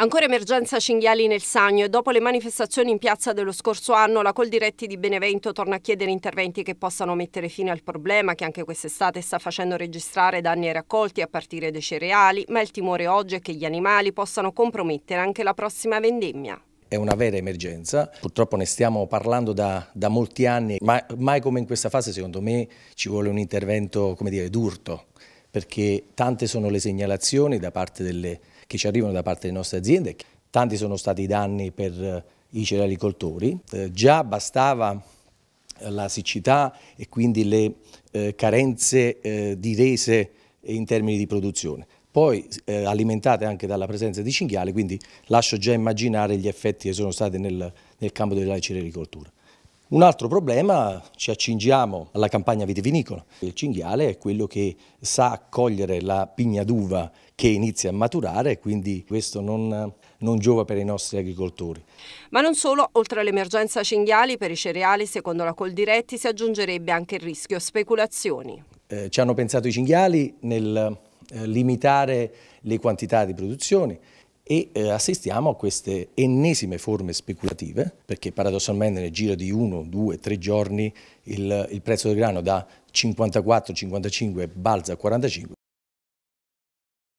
Ancora emergenza cinghiali nel Sagno e dopo le manifestazioni in piazza dello scorso anno la Coldiretti di Benevento torna a chiedere interventi che possano mettere fine al problema che anche quest'estate sta facendo registrare danni ai raccolti a partire dai cereali, ma il timore oggi è che gli animali possano compromettere anche la prossima vendemmia è una vera emergenza, purtroppo ne stiamo parlando da, da, molti anni, ma mai come in questa fase secondo me ci vuole un intervento d'urto perché tante sono le segnalazioni delle, che ci arrivano da parte delle nostre aziende, tanti sono stati i danni per eh, i cerealicoltori. Eh, già bastava eh, la siccità e quindi le eh, carenze eh, di rese in termini di produzione. Poi eh, alimentate anche dalla presenza di cinghiali, quindi lascio già immaginare gli effetti che sono stati nel, nel campo della cerealicoltura. Un altro problema, ci accingiamo alla campagna vitivinicola. Il cinghiale è quello che sa cogliere la pigna d'uva che inizia a maturare, quindi questo non, non giova per i nostri agricoltori. Ma non solo, oltre all'emergenza cinghiali per i cereali, secondo la Coldiretti, si aggiungerebbe anche il rischio speculazioni. Eh, ci hanno pensato i cinghiali nel eh, limitare le quantità di produzione, e eh, assistiamo a queste ennesime forme speculative, perché paradossalmente nel giro di uno, due, tre giorni il, il prezzo del grano da 54-55 balza a 45.